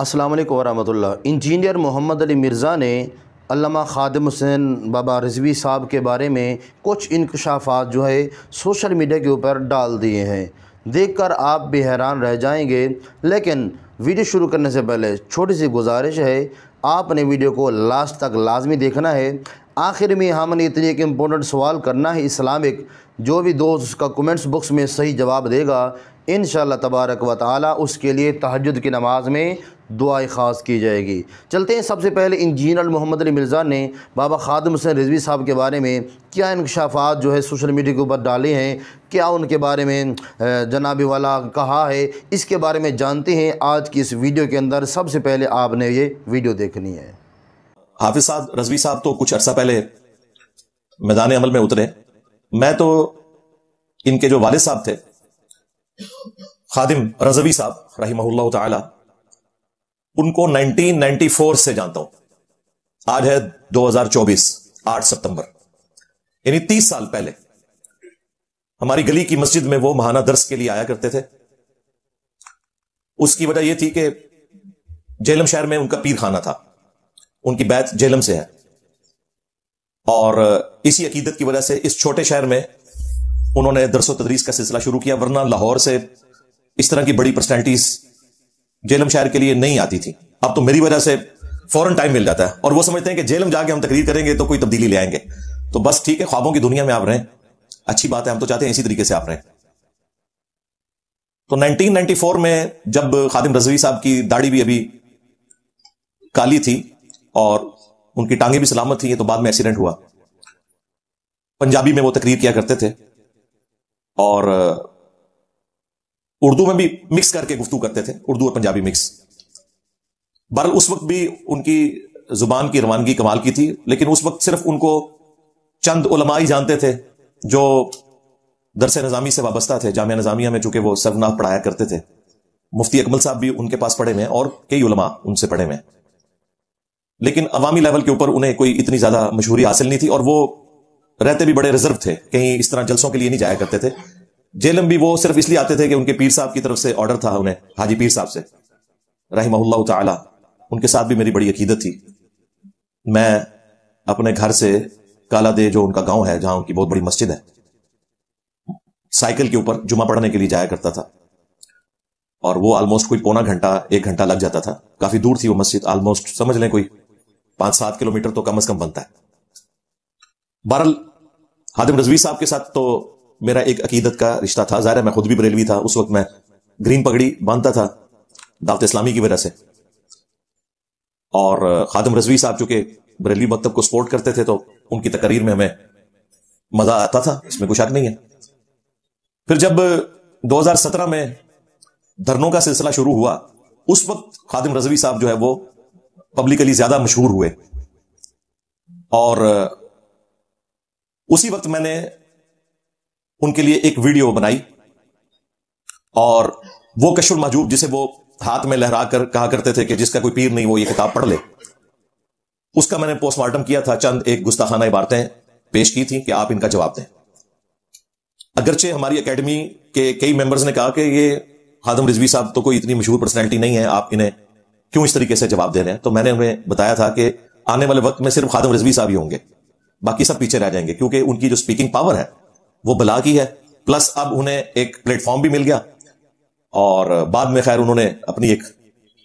अस्सलाम वालेकुम इंजीनियर मोहम्मद अली मिर्ज़ा ने अल्लामा खादम हुसैन बाबा रिजवी साहब के बारे में कुछ इंकशाफात जो है सोशल मीडिया के ऊपर डाल दिए हैं देखकर आप भी हैरान रह जाएंगे लेकिन वीडियो शुरू करने से पहले छोटी सी गुजारिश है आपने वीडियो को लास्ट तक लाजमी देखना है आखिर में हमने इतनी एक इम्पोर्टेंट सवाल करना है इस्लामिक जो भी दोस्त उसका कमेंट्स बॉक्स में सही जवाब देगा इन तबारक व उसके लिए तहजद की नमाज़ में दुआ ख़ास की जाएगी चलते हैं सबसे पहले इंजीनियर मोहम्मद अली मिर्ज़ा ने बाबा खादम हुसैन रिजवी साहब के बारे में क्या इनकशाफात जो है सोशल मीडिया के ऊपर डाले हैं क्या उनके बारे में जनाब वाला कहा है इसके बारे में जानते हैं आज की इस वीडियो के अंदर सबसे पहले आपने ये वीडियो देखनी है हाफिज साहब रजवी साहब तो कुछ अर्सा पहले मैदान अमल में उतरे मैं तो इनके जो वाले साहब थे खादिम रजवी साहब रही उनको 1994 से जानता हूं आज है 2024 8 सितंबर यानी तीस साल पहले हमारी गली की मस्जिद में वो महाना दर्श के लिए आया करते थे उसकी वजह यह थी कि जेलम शहर में उनका पीर खाना था उनकी बैत जेलम से है और इसी अकीदत की वजह से इस छोटे शहर में उन्होंने दरसो तदरीस का सिलसिला शुरू किया वरना लाहौर से इस तरह की बड़ी पर्सनैलिटीज जेलम शहर के लिए नहीं आती थी अब तो मेरी वजह से फौरन टाइम मिल जाता है और वो समझते हैं कि जेलम जाके हम तकरीर करेंगे तो कोई तब्दीली ले आएंगे तो बस ठीक है ख्वाबों की दुनिया में आप रहें अच्छी बात है हम तो चाहते हैं इसी तरीके से आप रहें तो 1994 में जब खादिम रजवी साहब की दाढ़ी भी अभी काली थी और उनकी टांगे भी सलामत थी तो बाद में एक्सीडेंट हुआ पंजाबी में वो तकरीर किया करते थे और उर्दू में भी मिक्स करके गुफ्तु करते थे उर्दू और पंजाबी मिक्स बहरल उस वक्त भी उनकी जुबान की रवानगी कमाल की थी लेकिन उस वक्त सिर्फ उनको चंद उलमाई जानते थे जो दरस नज़ामी से वाबस्ता थे जामिया नज़ामिया में चूंकि वो सरनाह पढ़ाया करते थे मुफ्ती अकमल साहब भी उनके पास पढ़े हुए और कई उलमा उनसे पढ़े हुए लेकिन अवामी लेवल के ऊपर उन्हें कोई इतनी ज्यादा मशहूरी हासिल नहीं थी और वो रहते भी बड़े रिजर्व थे कहीं इस तरह जलसों के लिए नहीं जाया करते थे जेलम भी वो सिर्फ इसलिए आते थे कि उनके पीर साहब की तरफ से ऑर्डर था उन्हें हाजी पीर साहब से रही महल्ला उनके साथ भी मेरी बड़ी अकीदत थी मैं अपने घर से काला दे जो उनका गांव है जहां उनकी बहुत बड़ी मस्जिद है साइकिल के ऊपर जुमा पढ़ने के लिए जाया करता था और वो ऑलमोस्ट कोई पौना घंटा एक घंटा लग जाता था काफी दूर थी वो मस्जिद ऑलमोस्ट समझ लें कोई पांच सात किलोमीटर तो कम अज कम बनता है बहरल हादिम रजवी साहब के साथ तो मेरा एक अकीदत का रिश्ता था ज़ाहिर मैं खुद भी बरेलवी था उस वक्त मैं ग्रीन पगड़ी बांधता था दावत इस्लामी की वजह से और खादम रजवी साहब चूंकि बरेलवी मकतब को सपोर्ट करते थे तो उनकी तकरीर में हमें मजा आता था इसमें कुछ शक नहीं है फिर जब 2017 में धरनों का सिलसिला शुरू हुआ उस वक्त खादिम रजवी साहब जो है वो पब्लिकली ज्यादा मशहूर हुए और उसी वक्त मैंने उनके लिए एक वीडियो बनाई और वो कशुल महजूब जिसे वो हाथ में लहरा कर कहा करते थे कि जिसका कोई पीर नहीं वो ये किताब पढ़ ले उसका मैंने पोस्टमार्टम किया था चंद एक गुस्ताखाना इबारतें पेश की थी कि आप इनका जवाब दें अगरचे हमारी एकेडमी के कई मेंबर्स ने कहा कि ये हादम रिजवी साहब तो कोई इतनी मशहूर पर्सनैलिटी नहीं है आप इन्हें क्यों इस तरीके से जवाब दे रहे हैं तो मैंने उन्हें बताया था कि आने वाले वक्त में सिर्फ हादम रिजवी साहब ही होंगे बाकी सब पीछे रह जाएंगे क्योंकि उनकी जो स्पीकिंग पावर है वो बला की है प्लस अब उन्हें एक प्लेटफॉर्म भी मिल गया और बाद में खैर उन्होंने अपनी एक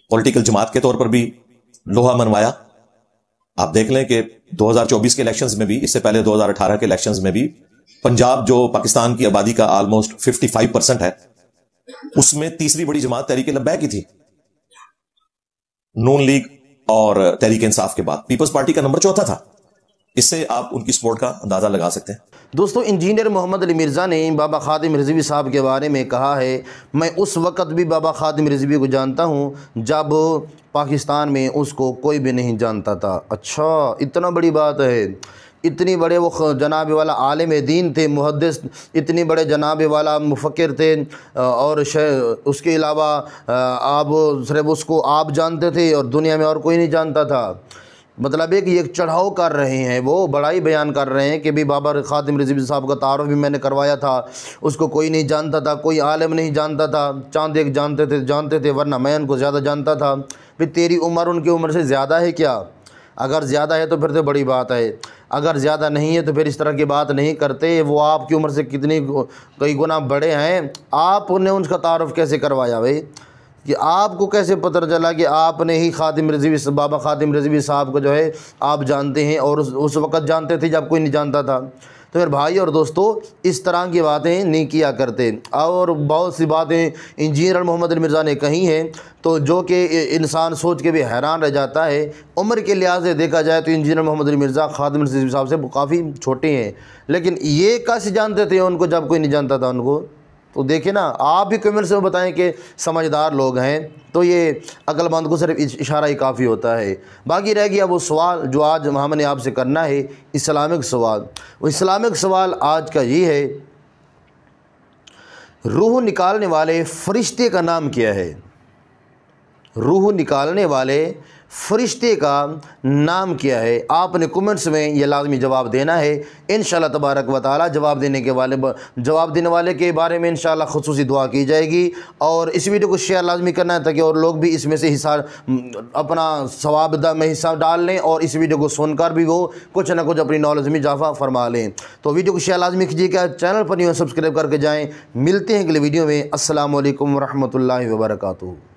पॉलिटिकल जमात के तौर पर भी लोहा मनवाया आप देख लें कि 2024 के इलेक्शंस में भी इससे पहले 2018 के इलेक्शंस में भी पंजाब जो पाकिस्तान की आबादी का ऑलमोस्ट 55 परसेंट है उसमें तीसरी बड़ी जमात तहरीके लब्बैक की थी नून लीग और तहरीक इंसाफ के बाद पीपल्स पार्टी का नंबर चौथा था इससे आप उनकी सपोर्ट का अंदाज़ा लगा सकते हैं दोस्तों इंजीनियर मोहम्मद अली मिर्ज़ा ने बाबा खादिम रिजवी साहब के बारे में कहा है मैं उस वक़्त भी बाबा खादिम रिजवी को जानता हूँ जब पाकिस्तान में उसको कोई भी नहीं जानता था अच्छा इतना बड़ी बात है इतनी बड़े वो जनाब वाला आलम दीन थे मुहदस इतने बड़े जनाब वाला मुफिर थे और उसके अलावा आप सिर्फ उसको आप जानते थे और दुनिया में और कोई नहीं जानता था मतलब है कि एक चढ़ाव कर रहे हैं वो बड़ाई बयान कर रहे हैं कि भी बाबा खादिम रजीब साहब का तारफ़ भी मैंने करवाया था उसको कोई नहीं जानता था कोई आलम नहीं जानता था चांद एक जानते थे जानते थे वरना मैं उनको ज़्यादा जानता था भी तेरी उम्र उनकी उम्र से ज़्यादा है क्या अगर ज़्यादा है तो फिर तो बड़ी बात है अगर ज़्यादा नहीं है तो फिर इस तरह की बात नहीं करते वो आपकी उम्र से कितनी कई गुना बड़े हैं आपने उनका तारफ़ कैसे करवाया भाई कि आपको कैसे पता चला कि आपने ही खादिम रजवी बाबा खादिम रजवी साहब को जो है आप जानते हैं और उस, उस वक़्त जानते थे जब कोई नहीं जानता था तो फिर भाई और दोस्तों इस तरह की बातें नहीं किया करते और बहुत सी बातें इंजीनियर मोहम्मद मिर्ज़ा ने कही हैं तो जो कि इंसान सोच के भी हैरान रह जाता है उम्र के लिहाज से देखा जाए तो इंजीनियर मोहम्मद मिर्ज़ा खादम साहब से काफ़ी छोटे हैं लेकिन ये कैसे जानते थे उनको जब कोई नहीं जानता था उनको तो देखिए ना आप भी कमेंट्स में बताएं कि समझदार लोग हैं तो ये अक्लमंद को सिर्फ इशारा ही काफ़ी होता है बाकी रह गया वो सवाल जो आज हमने आपसे करना है इस्लामिक सवाल वो इस्लामिक सवाल आज का ये है रूह निकालने वाले फरिश्ते का नाम क्या है रूह निकालने वाले फरिश्ते का नाम क्या है आपने कमेंट्स में यह लाजमी जवाब देना है इन तबारक व ताली जवाब देने के वाले जवाब देने वाले के बारे में इन खसूस दुआ की जाएगी और इस वीडियो को शेयर लाजमी करना है ताकि और लोग भी इसमें से हिसाब अपना स्वाब में हिस्सा डाल लें और इस वीडियो को सुनकर भी वो कुछ ना कुछ अपनी नॉलेज में इजाफा फरमा लें तो वीडियो को शेयर लाजमी कीजिएगा चैनल पर नहीं सब्सक्राइब करके जाएँ मिलते हैं अगले वीडियो में असल वरहमल वर्का